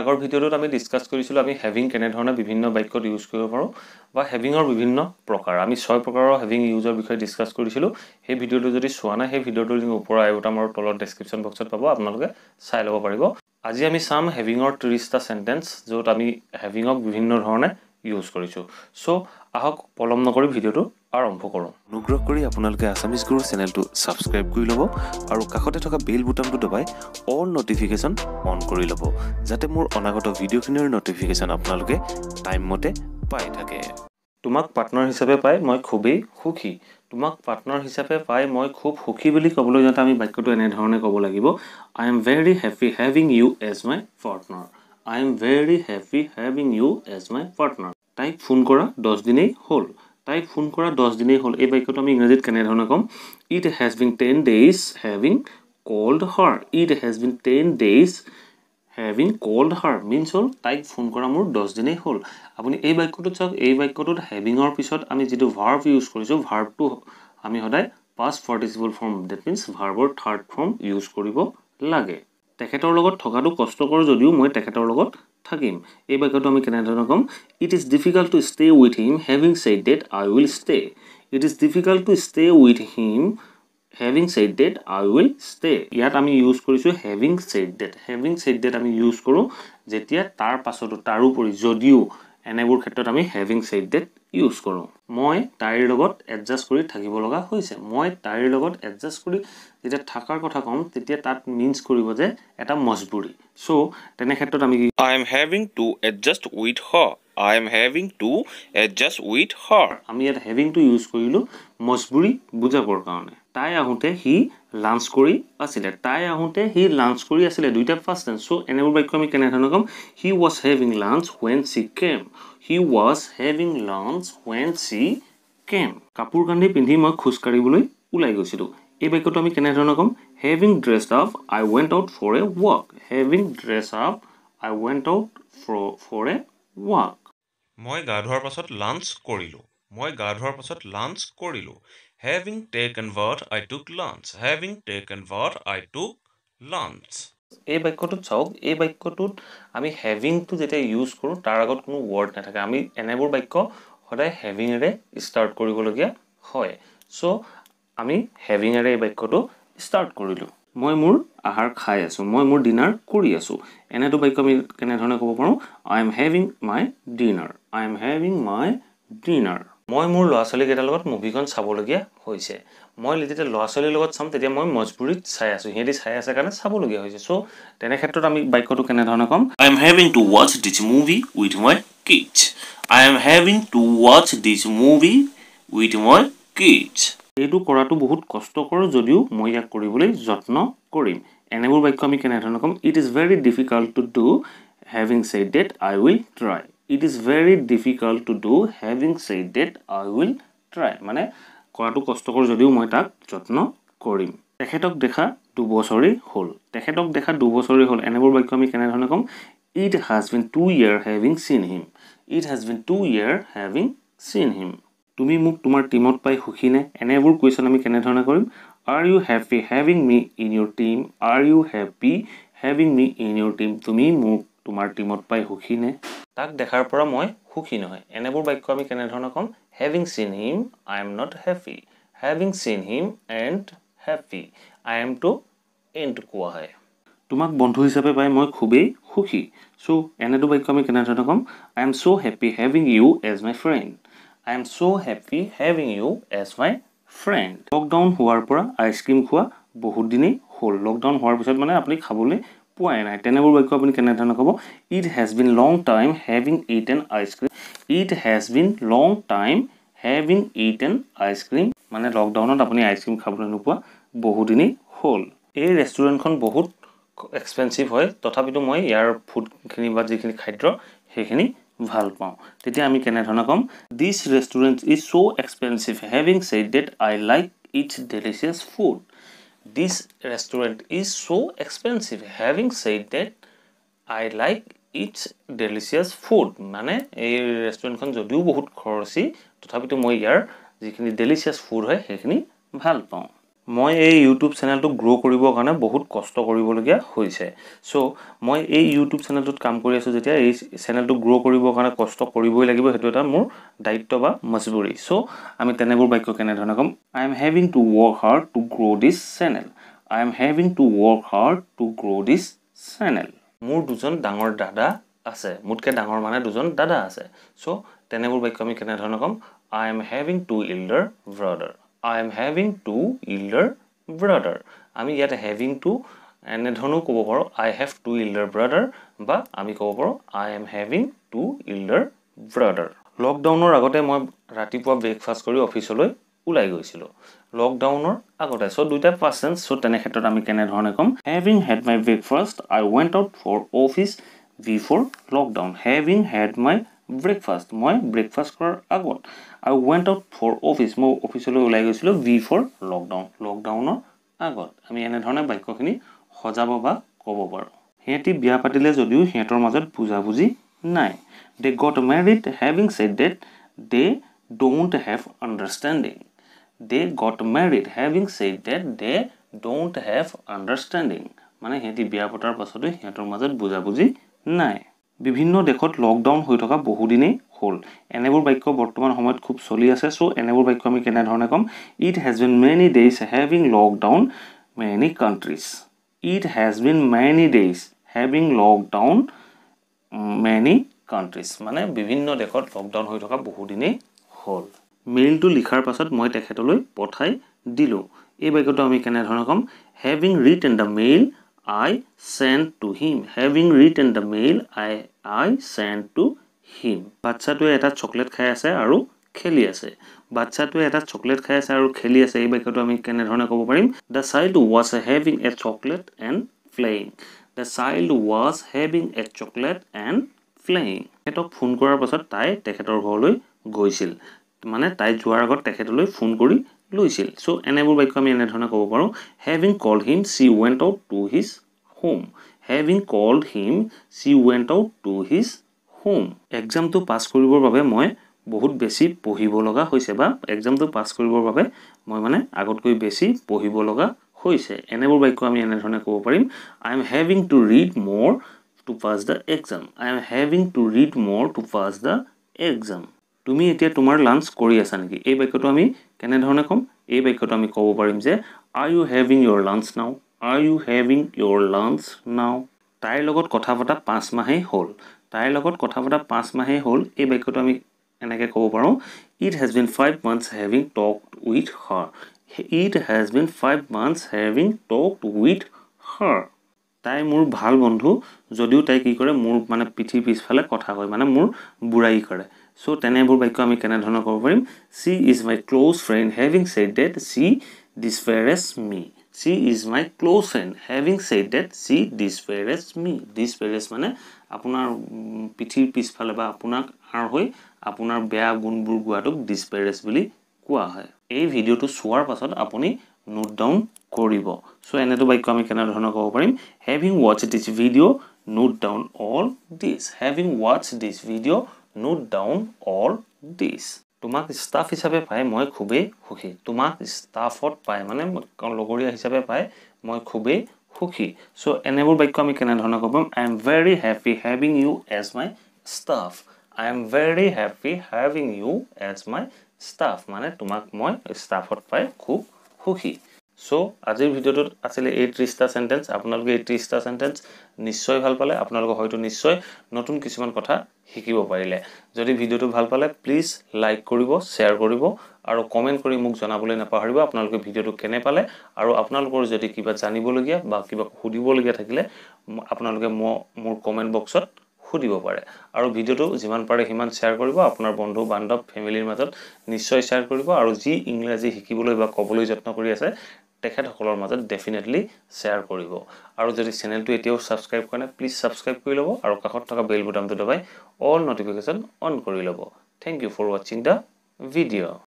আগৰ ভিডিঅ'টোত আমি ডিছকাছ কৰিছিলোঁ আমি হেভিং কেনেধৰণে বিভিন্ন বাক্যত ইউজ কৰিব পাৰোঁ বা হেভিঙৰ বিভিন্ন প্ৰকাৰ আমি ছয় প্ৰকাৰৰ হেভিং ইউজৰ বিষয়ে ডিছকাছ কৰিছিলোঁ সেই ভিডিঅ'টো যদি চোৱা নাই সেই ভিডিঅ'টো লিংক ওপৰ আই বুটাম আৰু তলত ডেছক্ৰিপশ্যন বক্সত পাব আপোনালোকে চাই ল'ব পাৰিব আজি আমি চাম হেভিঙৰ ত্ৰিছটা চেণ্টেন্স য'ত আমি হেভিঙক বিভিন্ন ধৰণে ইউজ কৰিছোঁ চ' আহক পলম নকৰি ভিডিঅ'টো আৰম্ভ কৰোঁ অনুগ্ৰহ কৰি আপোনালোকে আছামিজ গুৰুৰ চেনেলটো ছাবস্ক্ৰাইব কৰি ল'ব আৰু কাষতে থকা বেল বুটামটো দবাই অল নটিফিকেশ্যন অন কৰি ল'ব যাতে মোৰ অনাগত ভিডিঅ'খিনিৰ নটিফিকেশ্যন আপোনালোকে টাইমমতে পাই থাকে তোমাক পাৰ্টনাৰ হিচাপে পাই মই খুবেই সুখী তোমাক পাৰ্টনাৰ হিচাপে পাই মই খুব সুখী বুলি ক'বলৈ যাওঁতে আমি বাক্যটো এনেধৰণে ক'ব লাগিব I am very happy having you as my partner I am very happy having you as my partner তাইক ফোন কৰা দহ দিনেই হ'ল তাইক ফোন কৰা দহ দিনেই হ'ল এই বাক্যটো আমি ইংৰাজীত কেনেধৰণে ক'ম it has been ten days having called her it has been ten days having called her means হ'ল তাইক ফোন কৰা মোৰ দহ দিনেই হ'ল আপুনি এই বাক্যটোত চাওক এই বাক্যটোত হেভিঙৰ পিছত আমি যিটো ভাৰ্ভ ইউজ কৰিছোঁ ভাৰ্ভটো আমি সদায় past participle form that means ভাৰ্ভৰ থাৰ্ড ফৰ্ম ইউজ কৰিব লাগে তেখেতৰ লগত থকাটো কষ্টকৰ যদিও মই তেখেতৰ লগত থাকিম এই বাক্যটো আমি কেনেধৰণে ক'ম it is difficult to stay with him having said that I will stay it is difficult to stay with him having said that I will stay ইয়াত আমি ইউজ কৰিছোঁ having said that having said that আমি use কৰোঁ যেতিয়া তাৰ পাছতো তাৰোপৰি যদিও এনেবোৰ ক্ষেত্ৰত আমি হেভিং ছেড ডেট ইউজ কৰোঁ মই তাইৰ লগত এডজাষ্ট কৰি থাকিব লগা হৈছে মই তাইৰ লগত এডজাষ্ট কৰি যেতিয়া থকাৰ কথা ক'ম তেতিয়া তাত মিনচ কৰিব যে এটা মজবুৰি চ' তেনে ক্ষেত্ৰত আমি I am having to adjust with her I am having to adjust with her আমি ইয়াত হেভিংটো ইউজ কৰিলো মজবুৰি বুজাবৰ কাৰণে তাই আহোঁতে সি লাঞ্চ কৰি আছিলে তাই আহোঁতে সি লাঞ্চ কৰি আছিলে দুইটা ফাৰ্ষ্ট টেন চ' এনেবোৰ বাক্য আমি কেনেধৰণে ক'ম he was having lunch when she came he was having lunch when she came কাপোৰ কান্দি পিন্ধি মই খোজকাঢ়িবলৈ ওলাই গৈছিলোঁ এই বাক্যটো আমি কেনেধৰণে ক'ম having dress up I went out for a walk having dress up I went out for for a walk মই গা ধোৱাৰ পাছত লাঞ্চ কৰিলোঁ মই গা ধোৱাৰ পাছত লাঞ্চ কৰিলোঁ having take and bath I took lunch having take and bath I took lunch এই বাক্যটোত চাওক এই বাক্যটোত আমি হেভিংটো যেতিয়া ইউজ কৰোঁ তাৰ আগত কোনো ৱৰ্ড নাথাকে আমি এনেবোৰ বাক্য সদায় হেভিঙেৰে ষ্টাৰ্ট কৰিবলগীয়া হয় চ' আমি হেভিঙেৰে এই বাক্যটো ষ্টাৰ্ট কৰিলোঁ মই মোৰ আহাৰ খাই আছোঁ মই মোৰ ডিনাৰ কৰি আছোঁ এনেটো বাক্য আমি কেনেধৰণে ক'ব পাৰোঁ I am having my dinner I am having my dinner মই মোৰ ল'ৰা ছোৱালীকেইটাৰ লগত মুভিখন চাবলগীয়া হৈছে মই যেতিয়া ল'ৰা ছোৱালীৰ লগত চাম তেতিয়া মই মজবুৰীত চাই আছোঁ সিহঁতি চাই আছে কাৰণে চাবলগীয়া হৈছে চ' তেনে ক্ষেত্ৰত আমি বাক্যটো কেনেধৰণে ক'ম I am having to watch this movie with my kids I am having to watch this movie with my kids এইটো কৰাটো বহুত কষ্টকৰ যদিও মই ইয়াক কৰিবলৈ যত্ন কৰিম এনেবোৰ বাক্য আমি কেনেধৰণে ক'ম it is very difficult to do having said that I will try it is very difficult to do having said that I will try মানে কৰাটো কষ্টকৰ যদিও মই তাক যত্ন কৰিম তেখেতক দেখা দুবছৰেই হ'ল তেখেতক দেখা দুবছৰেই হ'ল এনেবোৰ বাক্য আমি কেনেধৰণে ক'ম it has been two year having seen him it has been two year having seen him তুমি মোক তোমাৰ টীমত পাই সুখী নে এনেবোৰ কুৱেশ্যন আমি কেনেধৰণে কৰিম are you happy having me in your team are you happy having me in your team তুমি মোক তোমাৰ টীমত পাই সুখী নে তাক দেখাৰ পৰা মই সুখী নহয় এনেবোৰ বাক্য আমি কেনেধৰণে ক'ম having seen him I am not happy having seen him and happy I am too and কোৱা হয় তোমাক বন্ধু হিচাপে পাই মই খুবেই সুখী চ' এনেটো বাক্য আমি কেনেধৰণে ক'ম I am so' happy having you as my friend I am so' happy having you as my friend lockdown হোৱাৰ পৰা আইচক্ৰীম খোৱা বহুত দিনেই হ'ল লকডাউন হোৱাৰ পিছত মানে আপুনি খাবলৈ পোৱাই নাই তেনেবোৰ বাক্য আপুনি কেনেধৰণে ক'ব it has been long time having ate an ice cream it has been long time having ate an ice cream means লকডাউনত আপুনি আইচক্ৰীম খাবলৈ নোপোৱা বহুদিনেই হ'ল এই ৰেষ্টুৰেণ্টখন বহুত এক্সপেঞ্চিভ হয় তথাপিতো মই ইয়াৰ ফুডখিনি বা যিখিনি খাদ্য সেইখিনি ভাল পাওঁ তেতিয়া আমি কেনেধৰণে ক'ম this restaurant is so' expensive having said that I like its delicious food this restaurant is so expensive having said that i like its delicious food মানে এই ৰেষ্টুৰেণ্টখন যদিও বহুত খৰচী তথাপিতো মই ইয়াৰ যিখিনি ডেলিচিয়াছ ফুড হয় সেইখিনি ভাল পাওঁ মই এই ইউটিউব চেনেলটো গ্ৰ' কৰিবৰ কাৰণে বহুত কষ্ট কৰিবলগীয়া হৈছে ছ' মই এই ইউটিউব চেনেলটোত কাম কৰি আছোঁ যেতিয়া এই চেনেলটো গ্ৰ' কৰিবৰ কাৰণে কষ্ট কৰিবই লাগিব সেইটো এটা মোৰ দায়িত্ব বা মজবুৰী ছ' আমি তেনেবোৰ বাক্য কেনেধৰণে ক'ম I am having to work hard to grow' this channel I am having to work hard to grow' this channel মোৰ দুজন ডাঙৰ দাদা আছে মোতকৈ ডাঙৰ মানে দুজন দাদা আছে ছ' তেনেবোৰ বাক্য আমি কেনেধৰণে ক'ম I am having two elder brother I am having two elder brother আমি ইয়াত হেভিং টু এনেধৰণেও ক'ব পাৰোঁ I have two elder brother বা আমি ক'ব পাৰোঁ I am having two elder brother লকডাউনৰ আগতে মই ৰাতিপুৱা ব্ৰেকফাষ্ট কৰি অফিচলৈ ওলাই গৈছিলোঁ লকডাউনৰ আগতে চ' দুইটা পাৰ্চেণ্ট চ' তেনেক্ষেত্ৰত আমি কেনেধৰণে ক'ম having had my breakfast I went out for office before lockdown having had my breakfast মই ব্ৰেকফাষ্ট কৰাৰ আগত আৰু ৱেণ্ট আউট ফৰ অফিচ মই অফিচলৈ ওলাই গৈছিলোঁ বিফৰ লকডাউন লকডাউনৰ আগত আমি এনেধৰণে বাক্যখিনি সজাব বা ক'ব পাৰোঁ সিহঁতি বিয়া পাতিলে যদিও সিহঁতৰ মাজত বুজাবুজি নাই they got married having said that they don't have understanding they got married having said that they don't have understanding মানে সিহঁতি বিয়া পতাৰ পাছতো সিহঁতৰ মাজত বুজাবুজি নাই বিভিন্ন দেশত লকডাউন হৈ থকা বহুদিনেই হ'ল এনেবোৰ বাক্য বৰ্তমান সময়ত খুব চলি আছে চ' এনেবোৰ বাক্য আমি কেনেধৰণে ক'ম it has been many days having lockdown many countries it has been many days having lockdown many countries মানে বিভিন্ন দেশত লকডাউন হৈ থকা বহুদিনেই হ'ল মেইলটো লিখাৰ পাছত মই তেখেতলৈ পঠাই দিলোঁ এই বাক্যটো আমি কেনেধৰণে ক'ম having written the mail I sent to him. Having written the mail, I I sent to him. বাচ্চাটোৱে এটা চকলেট খাই আছে আৰু খেলি আছে বাচ্চাটোৱে এটা চকলেট খাই আছে আৰু খেলি আছে এই বাক্যটো আমি কেনেধৰণে ক'ব পাৰিম the child was having a chocolate and playing the child was having a chocolate and playing তেখেতক ফোন কৰাৰ পাছত তাই তেখেতৰ ঘৰলৈ গৈছিল মানে তাই যোৱাৰ আগত তেখেতলৈ ফোন কৰি লৈছিল চ' এনেবোৰ বাক্য আমি এনেধৰণে ক'ব পাৰোঁ having called him she went out to his home having called him she went out to his home এক্সামটো পাছ কৰিবৰ বাবে মই বহুত বেছি পঢ়িব লগা হৈছে বা এক্সামটো পাছ কৰিবৰ বাবে মই মানে আগতকৈ বেছি পঢ়িব লগা হৈছে এনেবোৰ বাক্য আমি এনেধৰণে ক'ব পাৰিম I am having to read more to pass the exam I am having to read more to pass the exam তুমি এতিয়া তোমাৰ লাঞ্চ কৰি আছা নেকি এই বাক্যটো আমি কেনেধৰণে ক'ম এই বাক্যটো আমি ক'ব পাৰিম যে are you having your lunch now are you having your lunch now তাইৰ লগত কথা পতা পাঁচ মাহেই হ'ল তাইৰ লগত কথা পতা পাঁচ মাহেই হ'ল এই বাক্যটো আমি এনেকৈ ক'ব পাৰোঁ it has been five months having talk with her it has been five months having talk with her তাই মোৰ ভাল বন্ধু যদিও তাই কি কৰে মোৰ মানে পিঠিৰ পিছফালে কথা কয় মানে মোৰ বুঢ়াই কৰে চ' তেনেবোৰ বাক্য আমি কেনেধৰণে ক'ব পাৰিম she is my close friend having said that she disparages me she is my close friend having said that she disparages me disparages মানে আপোনাৰ পিঠিৰ পিছফালে বা আপোনাক আঁৰ হৈ আপোনাৰ বেয়া গুণবোৰ গোৱাটোক ডিছপেৰেজ বুলি কোৱা হয় এই ভিডিঅ'টো চোৱাৰ পাছত আপুনি নোট ডাউন কৰিব চ' এনেটো বাক্য আমি কেনেধৰণে ক'ব পাৰিম হেভিং ৱাটছ দিছ ভিডিঅ' নোট ডাউন অল দিছ হেভিং ৱাটছ দিছ ভিডিঅ' নোট ডাউন অল দিছ তোমাক ষ্টাফ হিচাপে পাই মই খুবেই সুখী তোমাক ষ্টাফত পাই মানে লগৰীয়া হিচাপে পাই মই খুবেই সুখী চ' এনেবোৰ বাক্য আমি কেনেধৰণে ক'ব পাৰিম I am very happy having you as my staff I am very happy having you as my staff মানে তোমাক মই ষ্টাফত পাই খুব সুখী সো আজির ভিডিওটোত আছিল এই ত্রিশটা সেন্টেন্স আপনাদের এই ত্রিশটা সেন্টেন্স নিশ্চয় ভাল পালে আপনাদের হয়তো নিশ্চয় নতুন কিছু কথা শিকিব পারিলে যদি ভিডিওটি ভাল পালে প্লিজ লাইক করব শেয়ার করব আর কমেন্ট করে মোক জানাবল নপাহরিব আপনাদের ভিডিওটি কেনে পালে আর আপনাদের যদি কিনা জানিবলিয়া বা কিনা সুদিবলিয়া থাকলে আপনাদের মোট কমেন্ট বক্সত সুদিব পাৰে আৰু ভিডিঅ'টো যিমান পাৰে সিমান শ্বেয়াৰ কৰিব আপোনাৰ বন্ধু বান্ধৱ ফেমিলিৰ মাজত নিশ্চয় শ্বেয়াৰ কৰিব আৰু যি ইংৰাজী শিকিবলৈ বা ক'বলৈ যত্ন কৰি আছে তেখেতসকলৰ মাজত ডেফিনেটলি শ্বেয়াৰ কৰিব আৰু যদি চেনেলটো এতিয়াও ছাবস্ক্ৰাইব কৰা নাই প্লিজ ছাবস্ক্ৰাইব কৰি ল'ব আৰু কাষত থকা বেল বটনটো দবাই অল নটিফিকেশ্যন অন কৰি ল'ব থেংক ইউ ফৰ ৱাচিং দ্য ভিডিঅ'